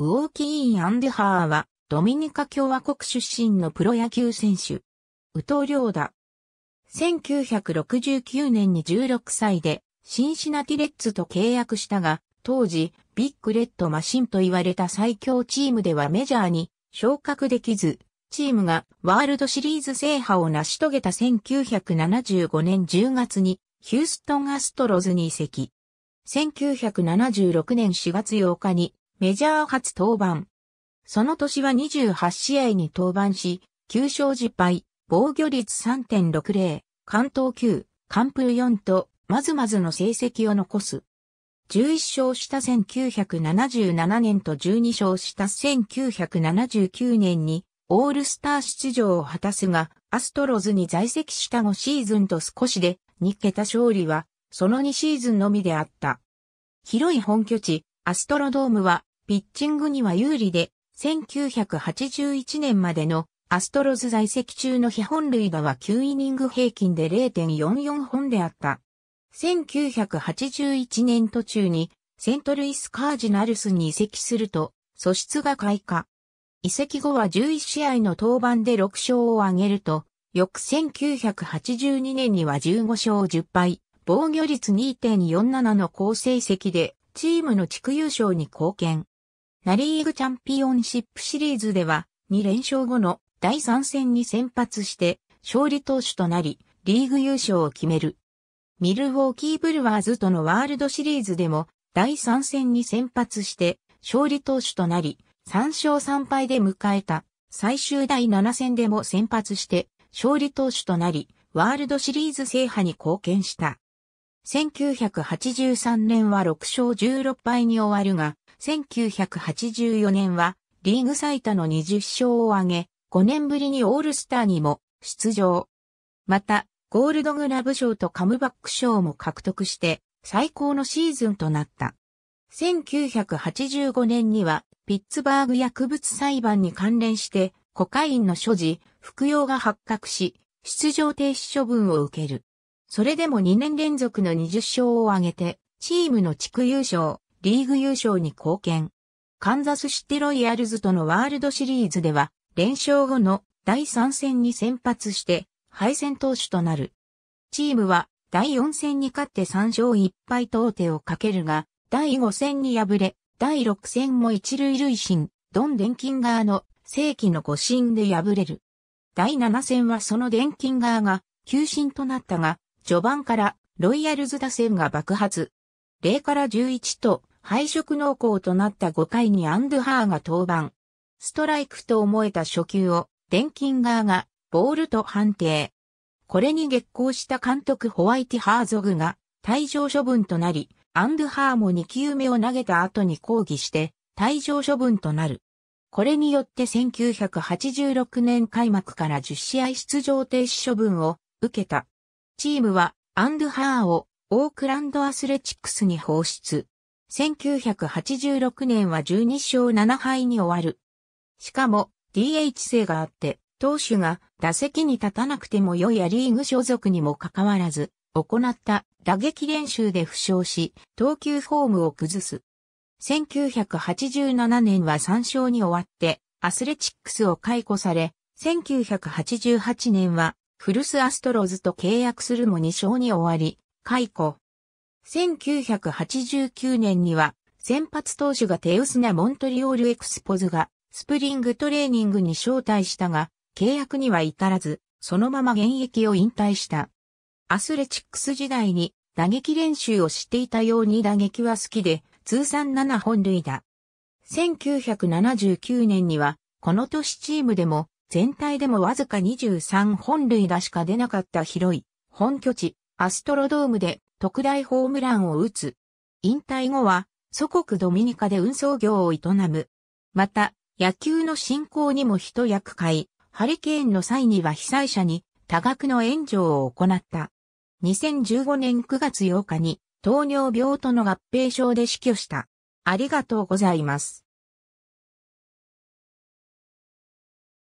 ウォーキーイン・アンデハーは、ドミニカ共和国出身のプロ野球選手。ウトリョーダ。1969年に16歳で、シンシナティレッツと契約したが、当時、ビッグレッドマシンと言われた最強チームではメジャーに昇格できず、チームがワールドシリーズ制覇を成し遂げた1975年10月に、ヒューストンアストロズに移籍。1976年4月8日にメジャー初登板。その年は28試合に登板し、9勝10敗、防御率3.60、関東9、完封4と、まずまずの成績を残す。11勝した1977年と12勝した1979年にオールスター出場を果たすが、アストロズに在籍した5シーズンと少しで2桁勝利は、その2シーズンのみであった。広い本拠地、アストロドームはピッチングには有利で、1981年までのアストロズ在籍中の被本類打は9イニング平均で0.44本であった。1981年途中にセントルイスカージナルスに移籍すると素質が開花。移籍後は11試合の登板で6勝を挙げると、翌1982年には15勝10敗、防御率2.47の好成績でチームの地区優勝に貢献。ナリーグチャンピオンシップシリーズでは、2連勝後の第3戦に先発して、勝利投手となり、リーグ優勝を決める。ミルウォーキーブルワーズとのワールドシリーズでも、第3戦に先発して、勝利投手となり、3勝3敗で迎えた。最終第7戦でも先発して、勝利投手となり、ワールドシリーズ制覇に貢献した。1983年は6勝16敗に終わるが、1984年はリーグ最多の20勝を挙げ、5年ぶりにオールスターにも出場。また、ゴールドグラブ賞とカムバック賞も獲得して最高のシーズンとなった。1985年にはピッツバーグ薬物裁判に関連してコカインの所持、服用が発覚し、出場停止処分を受ける。それでも2年連続の20勝を挙げて、チームの地区優勝、リーグ優勝に貢献。カンザスシティロイヤルズとのワールドシリーズでは、連勝後の第3戦に先発して、敗戦投手となる。チームは、第4戦に勝って3勝1敗と王手をかけるが、第5戦に敗れ、第6戦も一塁塁審、ドン・デンキンガーの正規の誤審で敗れる。第7戦はそのデンキンガーが急進となったが、序盤からロイヤルズ打線が爆発。0から11と敗色濃厚となった5回にアンドハーが登板。ストライクと思えた初球を、電ガ側が、ボールと判定。これに激行した監督ホワイティハーゾグが、退場処分となり、アンドハーも2球目を投げた後に抗議して、退場処分となる。これによって1986年開幕から10試合出場停止処分を受けた。チームはアンドハーをオークランドアスレチックスに放出。1986年は12勝7敗に終わる。しかも DH 制があって、投手が打席に立たなくても良いアリーグ所属にもかかわらず、行った打撃練習で負傷し、投球フォームを崩す。1987年は3勝に終わって、アスレチックスを解雇され、1988年はフルスアストロズと契約するも2勝に終わり、解雇。1989年には、先発投手が手薄なモントリオールエクスポズが、スプリングトレーニングに招待したが、契約には至らず、そのまま現役を引退した。アスレチックス時代に打撃練習をしていたように打撃は好きで、通算7本塁打。1979年には、この年チームでも、全体でもわずか23本塁打しか出なかった広い、本拠地、アストロドームで特大ホームランを打つ。引退後は、祖国ドミニカで運送業を営む。また、野球の振興にも一役買い、ハリケーンの際には被災者に多額の援助を行った。2015年9月8日に糖尿病との合併症で死去した。ありがとうございます。